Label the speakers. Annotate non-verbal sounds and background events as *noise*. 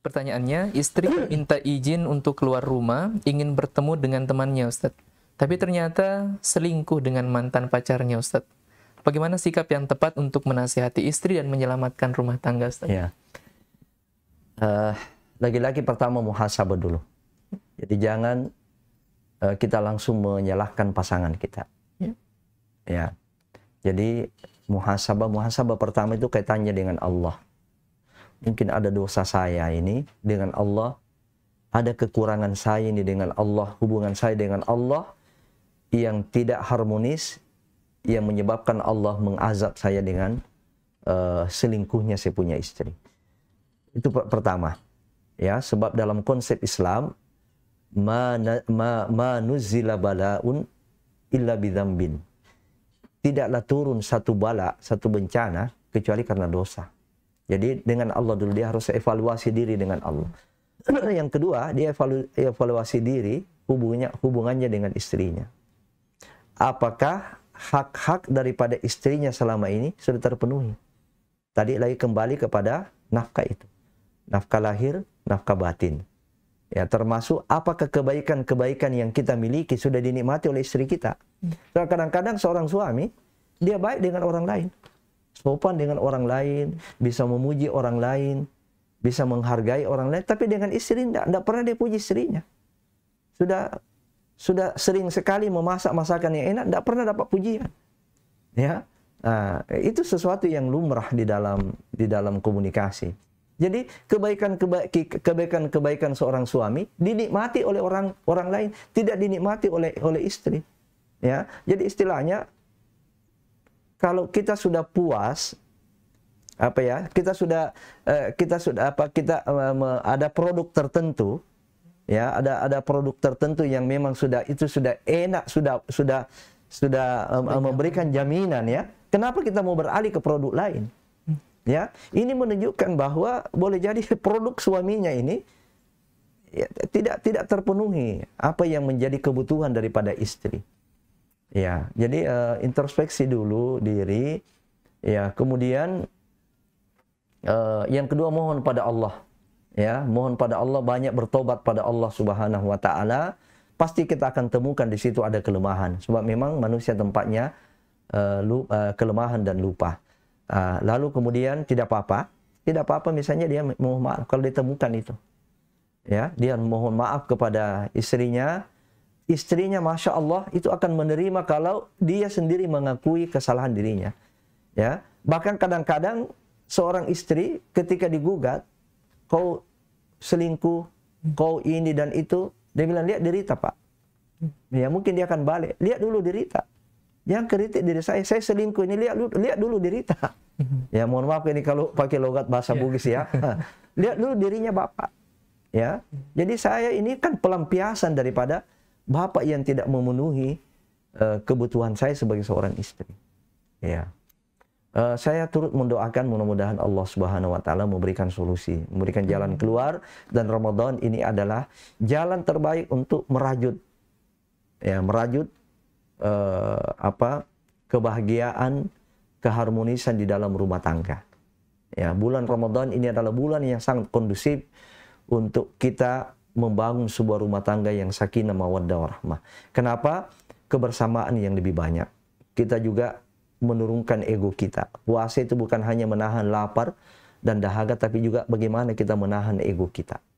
Speaker 1: Pertanyaannya, istri minta izin untuk keluar rumah, ingin bertemu dengan temannya, Ustadz. Tapi ternyata selingkuh dengan mantan pacarnya, Ustadz. Bagaimana sikap yang tepat untuk menasihati istri dan menyelamatkan rumah tangga, Ustadz? Ya. Uh, lagi-lagi pertama muhasabah dulu. Jadi jangan uh, kita langsung menyalahkan pasangan kita. Ya. ya. Jadi muhasabah, muhasabah pertama itu kaitannya dengan Allah mungkin ada dosa saya ini dengan Allah, ada kekurangan saya ini dengan Allah, hubungan saya dengan Allah yang tidak harmonis yang menyebabkan Allah mengazab saya dengan uh, selingkuhnya saya punya istri. Itu pertama. Ya, sebab dalam konsep Islam manuzila ma, ma balaun illa bidzambin. Tidaklah turun satu bala, satu bencana kecuali karena dosa. Jadi dengan Allah dulu dia harus evaluasi diri dengan Allah. Yang kedua, dia evalu, evaluasi diri hubungannya hubungannya dengan istrinya. Apakah hak-hak daripada istrinya selama ini sudah terpenuhi? Tadi lagi kembali kepada nafkah itu. Nafkah lahir, nafkah batin. Ya, termasuk apakah kebaikan-kebaikan yang kita miliki sudah dinikmati oleh istri kita. Hmm. Kadang-kadang seorang suami dia baik dengan orang lain sopan dengan orang lain, bisa memuji orang lain, bisa menghargai orang lain, tapi dengan istri tidak, tidak pernah dia puji istrinya. Sudah sudah sering sekali memasak masakan yang enak, tidak pernah dapat pujian. Ya, nah, itu sesuatu yang lumrah di dalam di dalam komunikasi. Jadi kebaikan kebaikan kebaikan seorang suami dinikmati oleh orang orang lain, tidak dinikmati oleh oleh istri. Ya, jadi istilahnya kalau kita sudah puas apa ya kita sudah eh, kita sudah apa kita eh, ada produk tertentu ya ada ada produk tertentu yang memang sudah itu sudah enak sudah sudah sudah eh, memberikan jaminan ya kenapa kita mau beralih ke produk lain hmm. ya ini menunjukkan bahwa boleh jadi *laughs* produk suaminya ini ya, tidak tidak terpenuhi apa yang menjadi kebutuhan daripada istri Ya, jadi uh, introspeksi dulu diri. Ya, kemudian uh, yang kedua mohon pada Allah. Ya, mohon pada Allah banyak bertobat pada Allah Subhanahu wa taala. Pasti kita akan temukan di situ ada kelemahan. Sebab memang manusia tempatnya uh, lu, uh, kelemahan dan lupa. Uh, lalu kemudian tidak apa-apa. Tidak apa-apa misalnya dia mohon maaf kalau ditemukan itu. Ya, dia mohon maaf kepada istrinya istrinya masya Allah itu akan menerima kalau dia sendiri mengakui kesalahan dirinya ya bahkan kadang-kadang seorang istri ketika digugat kau selingkuh kau ini dan itu dia bilang lihat derita pak ya mungkin dia akan balik lihat dulu derita yang kritik diri saya saya selingkuh ini lihat dulu lihat dulu derita ya mohon maaf ini kalau pakai logat bahasa ya. Bugis ya *laughs* lihat dulu dirinya bapak ya jadi saya ini kan pelampiasan daripada bapak yang tidak memenuhi uh, kebutuhan saya sebagai seorang istri. Ya. Uh, saya turut mendoakan mudah-mudahan Allah Subhanahu wa taala memberikan solusi, memberikan jalan keluar dan Ramadan ini adalah jalan terbaik untuk merajut ya, merajut uh, apa kebahagiaan, keharmonisan di dalam rumah tangga. Ya, bulan Ramadan ini adalah bulan yang sangat kondusif untuk kita membangun sebuah rumah tangga yang sakinah mawaddah warahmah. Kenapa? Kebersamaan yang lebih banyak. Kita juga menurunkan ego kita. Puasa itu bukan hanya menahan lapar dan dahaga tapi juga bagaimana kita menahan ego kita.